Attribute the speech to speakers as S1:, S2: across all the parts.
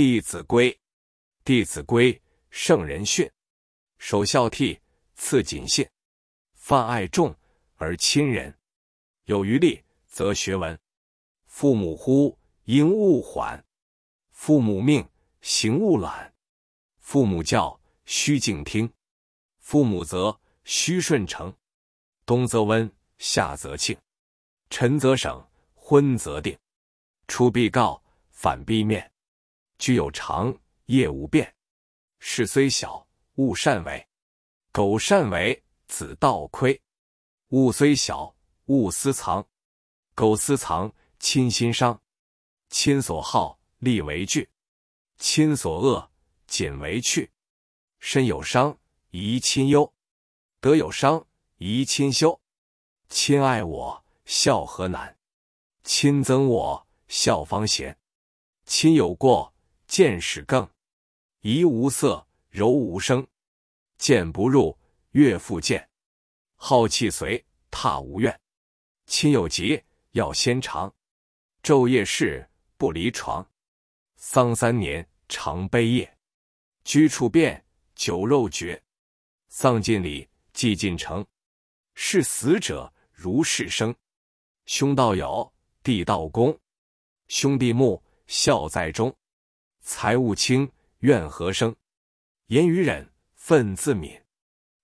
S1: 《弟子规》，《弟子规》，圣人训。首孝悌，次谨信。泛爱众，而亲仁。有余力，则学文。父母呼，应勿缓；父母命，行勿懒；父母教，须敬听；父母责，须顺承。冬则温，夏则庆。晨则省，昏则定。出必告，反必面。居有常，业无变。事虽小，勿擅为。苟擅为，子道亏。物虽小，勿私藏。苟私藏，亲心伤。亲所好，力为具；亲所恶，谨为去。身有伤，贻亲忧；德有伤，贻亲羞。亲爱我，孝何难；亲憎我，孝方贤。亲有过，见使更怡无色，柔无声；见不入，悦复见，好气随，踏无怨；亲有疾，要先尝；昼夜侍，不离床；丧三年，常悲咽；居处变，酒肉绝；丧尽礼，祭尽诚；视死者，如事生；兄道友，弟道恭；兄弟睦，孝在中。财物轻，怨何生？言语忍，忿自泯。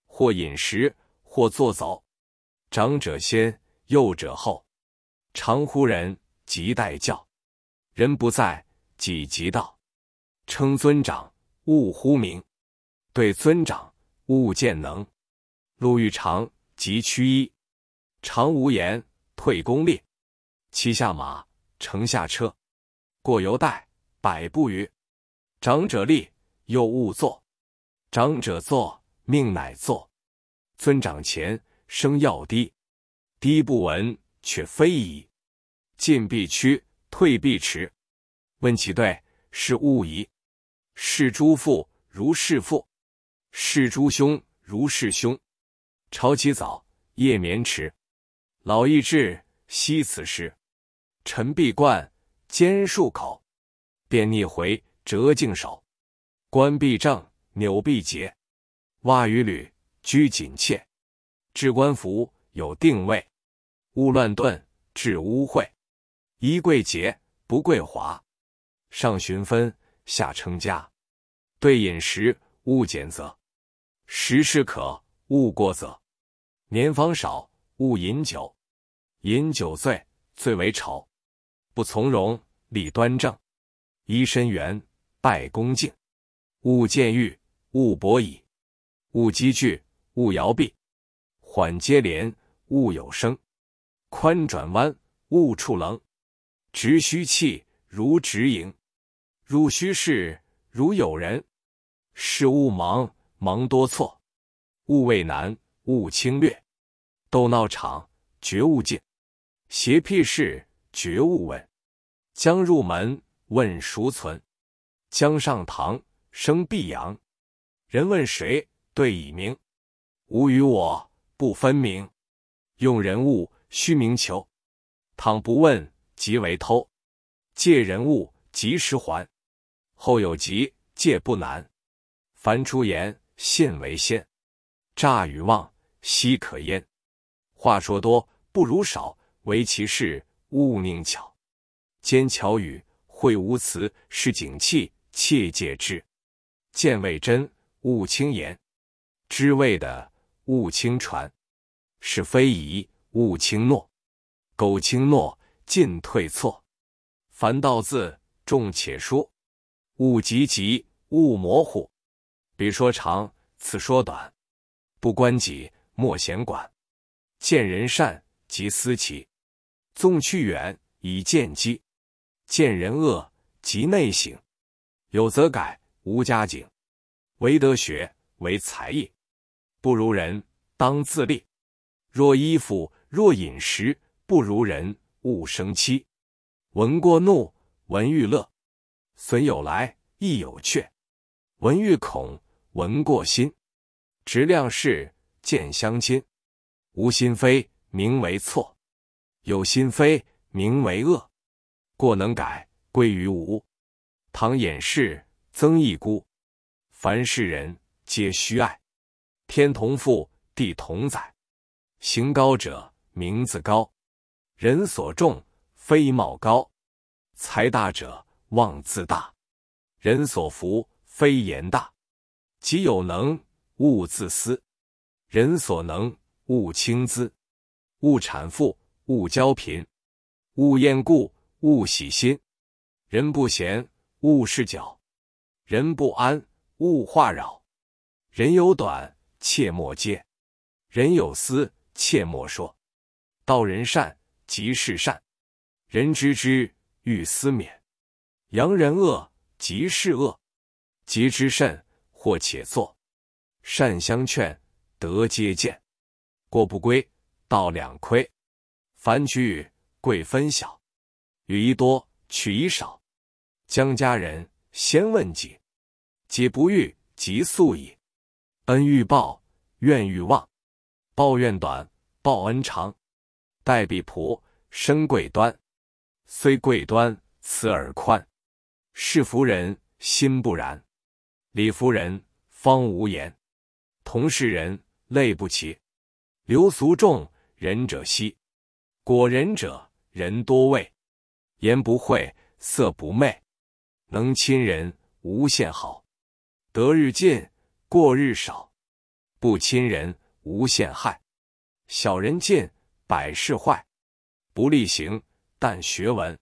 S1: 或饮食，或坐走，长者先，幼者后。长呼人，即待教；人不在，己即道。称尊长，勿呼名；对尊长，勿见能。路遇长，即趋揖；长无言，退恭立。骑下马，乘下车，过犹待。百步余，长者立，幼勿坐；长者坐，命乃坐。尊长前，声要低，低不闻，却非宜。进必趋，退必迟。问其对，是勿疑。视诸父，如视父；事诸兄，如视兄。朝起早，夜眠迟。老易至，惜此时。晨必冠，兼漱口。便逆回折净手，冠必正，纽必结，袜与履拘紧切。置冠服有定位，勿乱顿置污秽。衣贵洁，不贵华。上循分，下称家。对饮食，勿拣择；食适可，勿过则。年方少，勿饮酒。饮酒醉，最为丑。不从容，立端正。揖深圆，拜恭敬；勿见欲，勿跛倚；勿箕踞，勿摇髀；缓接连，勿有声；宽转弯，勿触棱；直虚气，如直盈；入虚室，如有人；事勿忙，忙多错；勿畏难，勿轻略；斗闹场，绝勿进。邪僻事，绝勿问；将入门。问孰存？江上堂生必扬。人问谁？对以明。吾与我，不分明。用人物，须明求。倘不问，即为偷。借人物，及时还。后有急，借不难。凡出言，信为先。诈与妄，奚可焉？话说多，不如少。唯其事，勿佞巧。奸巧语。会无辞，是景气，切戒之；见未真，勿轻言；知未的，勿轻传；是非疑，勿轻诺。苟轻诺，进退错。凡道字，重且疏，勿急急，勿模糊。彼说长，此说短，不关己，莫闲管。见人善，即思齐；纵去远，以见机。见人恶，即内省，有则改，无加警。唯德学，唯才艺，不如人，当自砺。若衣服，若饮食，不如人，勿生戚。闻过怒，闻欲乐，损有来，亦有去。闻欲恐，闻过心，直量事，见相亲。无心非，名为错；有心非，名为恶。过能改，归于无；唐寅世，曾益孤。凡世人，皆须爱；天同覆，地同载。行高者，名自高；人所重，非貌高。财大者，旺自大；人所福，非言大。己有能，勿自私；人所能，勿轻訾。勿产富，勿骄贫；勿厌故。勿喜新，人不闲勿事搅，人不安勿话扰，人有短切莫揭，人有私切莫说道。人善即是善，人知之欲思勉；扬人恶即是恶，即之甚或且作。善相劝，德皆见；过不归，道两亏。凡居贵分晓。予一多，取一少。将家人先问己，己不欲，即速矣。恩欲报，怨欲忘。报怨短，报恩长。待彼仆，身贵端。虽贵端，此耳宽。是夫人，心不然。礼夫人，方无言。同是人，泪不齐。流俗众，仁者稀。果仁者，人多畏。言不讳，色不昧，能亲人无限好，得日进，过日少；不亲人无限害，小人尽，百事坏。不力行，但学文，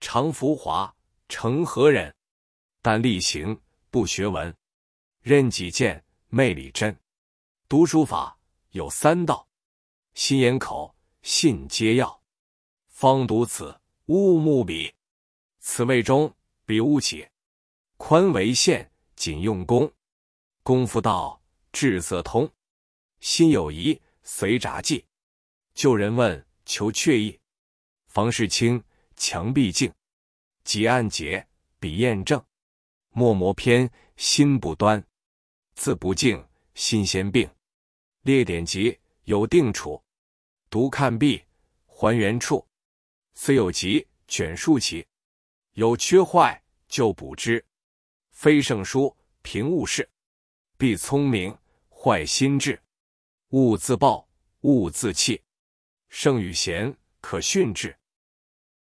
S1: 常浮华，成何人？但力行，不学文，任己见，昧理真。读书法有三到，心眼口，信皆要。方读此。务木比，此谓中；比物起，宽为限，谨用功。功夫道，志则通。心有疑，随札记。旧人问，求却意。房事清，墙壁静，集案结，比验证。墨磨偏，心不端。字不净，心先病。列典籍，有定处。读看毕，还原处。虽有急卷束起，有缺坏就补之。非圣书，平勿事，必聪明坏心智，勿自暴，勿自弃。圣与贤，可训之。